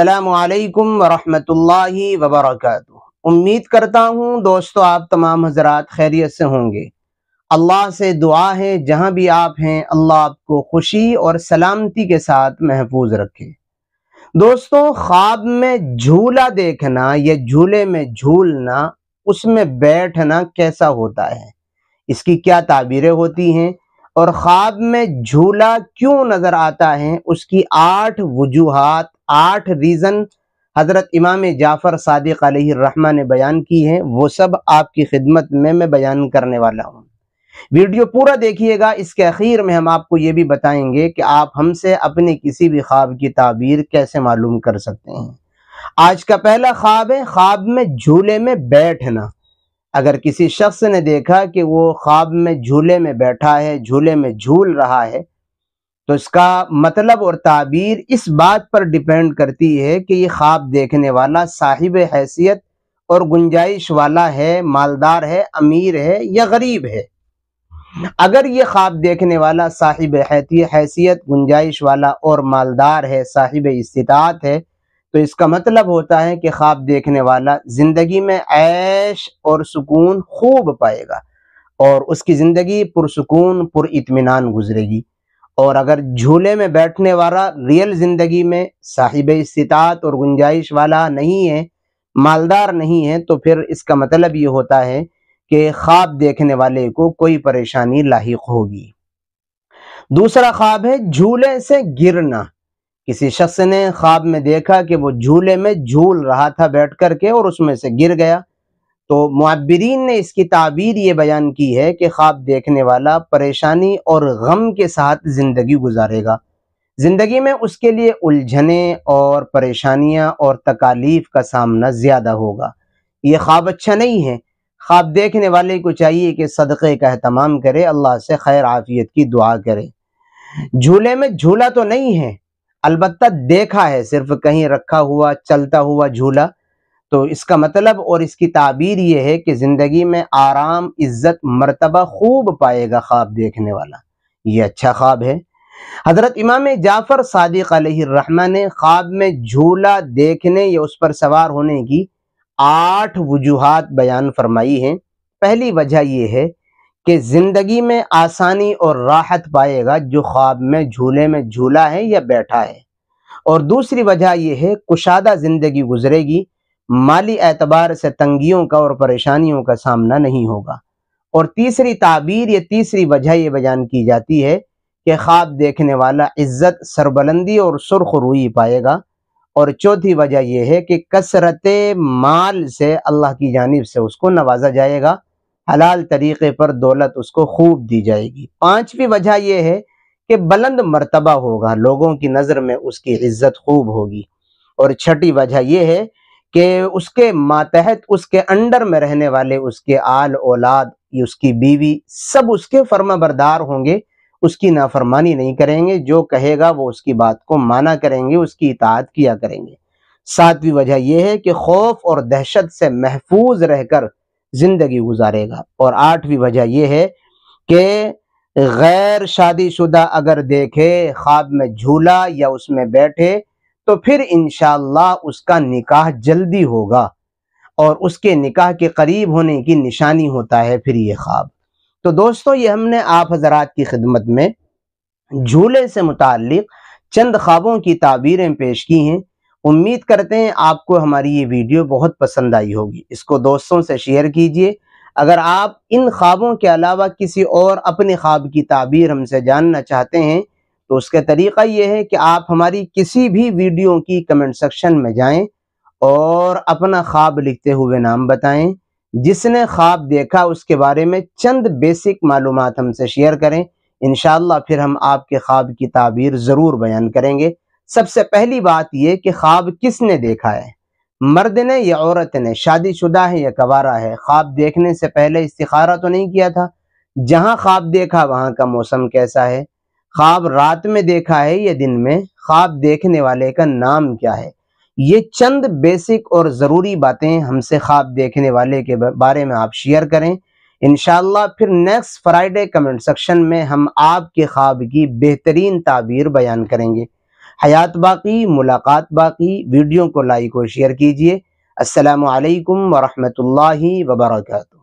वरहमतुल्लाहि वरहि उम्मीद करता हूँ दोस्तों आप तमाम हजरात खैरियत से होंगे अल्लाह से दुआ है जहाँ भी आप हैं अल्लाह आपको खुशी और सलामती के साथ महफूज रखे दोस्तों ख्वाब में झूला देखना या झूले में झूलना उसमें बैठना कैसा होता है इसकी क्या ताबीरें होती हैं और ख्वाब में झूला क्यों नज़र आता है उसकी आठ वजूहत आठ रीज़न हज़रत इमाम जाफ़र सादिक रहमा ने बयान की हैं वो सब आपकी खिदमत में मैं बयान करने वाला हूँ वीडियो पूरा देखिएगा इसके अखीर में हम आपको ये भी बताएंगे कि आप हमसे अपने किसी भी ख्वाब की ताबीर कैसे मालूम कर सकते हैं आज का पहला ख्वाब है ख्वाब में झूले में बैठना अगर किसी शख्स ने देखा कि वो ख्वाब में झूले में बैठा है झूले में झूल रहा है तो इसका मतलब और ताबीर इस बात पर डिपेंड करती है कि ये ख्वाब देखने वाला साहिब हैसियत और गुंजाइश वाला है मालदार है अमीर है या गरीब है अगर ये ख्वाब देखने वाला साहिब हैसियत गुंजाइश वाला और मालदार है साहिब इस्तात है तो इसका मतलब होता है कि ख्वाब देखने वाला ज़िंदगी में ऐश और सुकून खूब पाएगा और उसकी ज़िंदगी पुरसकून पुरमिनान गुजरेगी और अगर झूले में बैठने वाला रियल ज़िंदगी में साहिब इस्तात और गुंजाइश वाला नहीं है मालदार नहीं है तो फिर इसका मतलब ये होता है कि ख्वाब देखने वाले को कोई परेशानी लाक होगी दूसरा ख्वाब है झूले से गिरना किसी शख्स ने ख्वाब में देखा कि वो झूले में झूल रहा था बैठ कर के और उसमें से गिर गया तो मुआबरीन ने इसकी ताबीर ये बयान की है कि ख्वाब देखने वाला परेशानी और गम के साथ ज़िंदगी गुजारेगा ज़िंदगी में उसके लिए उलझने और परेशानियाँ और तकालीफ का सामना ज़्यादा होगा ये ख्वाब अच्छा नहीं है ख्वाब देखने वाले को चाहिए कि सदक़े का अहतमाम करे अल्लाह से खैर आफियत की दुआ करे झूले में झूला तो नहीं है अलबत्त देखा है सिर्फ कहीं रखा हुआ चलता हुआ झूला तो इसका मतलब और इसकी ताबीर ये है कि ज़िंदगी में आराम इज्जत मरतबा खूब पाएगा ख्वाब देखने वाला ये अच्छा ख्वाब है हज़रत इमाम जाफ़र सादिक रहमान ने ख्वाब में झूला देखने या उस पर सवार होने की आठ वजूहत बयान फरमाई हैं पहली वजह यह है कि ज़िंदगी में आसानी और राहत पाएगा जो ख्वाब में झूले में झूला है या बैठा है और दूसरी वजह यह है कुशादा ज़िंदगी गुजरेगी माली एतबार से तंगियों का और परेशानियों का सामना नहीं होगा और तीसरी ताबीर या तीसरी वजह यह बयान की जाती है कि ख्वाब देखने वाला इज्जत सरबलंदी और सुर्ख रुई पाएगा और चौथी वजह यह है कि कसरत माल से अल्लाह की जानब से उसको नवाजा जाएगा हलाल तरीके पर दौलत उसको खूब दी जाएगी पांचवी वजह यह है कि बुलंद मर्तबा होगा लोगों की नज़र में उसकी इज्जत खूब होगी और छठी वजह यह है कि उसके मातहत उसके अंडर में रहने वाले उसके आल औलाद उसकी बीवी सब उसके फर्मा बरदार होंगे उसकी नाफरमानी नहीं करेंगे जो कहेगा वो उसकी बात को माना करेंगे उसकी इतात किया करेंगे सातवीं वजह यह है कि खौफ और दहशत से महफूज रहकर ज़िंदगी गुजारेगा और आठवीं वजह यह है कि गैर शादीशुदा अगर देखे ख्वाब में झूला या उसमें बैठे तो फिर इन उसका निकाह जल्दी होगा और उसके निकाह के करीब होने की निशानी होता है फिर ये ख्वाब तो दोस्तों ये हमने आप हजरात की खिदमत में झूले से मुतल चंद ख्वाबों की ताबीरें पेश की हैं उम्मीद करते हैं आपको हमारी ये वीडियो बहुत पसंद आई होगी इसको दोस्तों से शेयर कीजिए अगर आप इन ख्वाबों के अलावा किसी और अपने ख्वाब की ताबीर हमसे जानना चाहते हैं तो उसका तरीका ये है कि आप हमारी किसी भी वीडियो की कमेंट सेक्शन में जाएं और अपना ख्वाब लिखते हुए नाम बताएं जिसने ख्वाब देखा उसके बारे में चंद बेसिक मालूम हमसे शेयर करें इन फिर हम आपके ख्वाब की ताबीर ज़रूर बयान करेंगे सबसे पहली बात यह कि ख्वाब किसने देखा है मर्द ने या औरत ने शुदा है या कवारा है ख्वाब देखने से पहले इस्तारा तो नहीं किया था जहां ख्वाब देखा वहां का मौसम कैसा है ख्वाब रात में देखा है या दिन में ख्वाब देखने वाले का नाम क्या है ये चंद बेसिक और ज़रूरी बातें हमसे ख्वाब देखने वाले के बारे में आप शेयर करें इन फिर नेक्स्ट फ्राइडे कमेंट सेक्शन में हम आपके ख्वाब की बेहतरीन ताबीर बयान करेंगे हयात बाकी मुलाकात बाकी वीडियो को लाइक और शेयर कीजिए असलकम ला वबरकू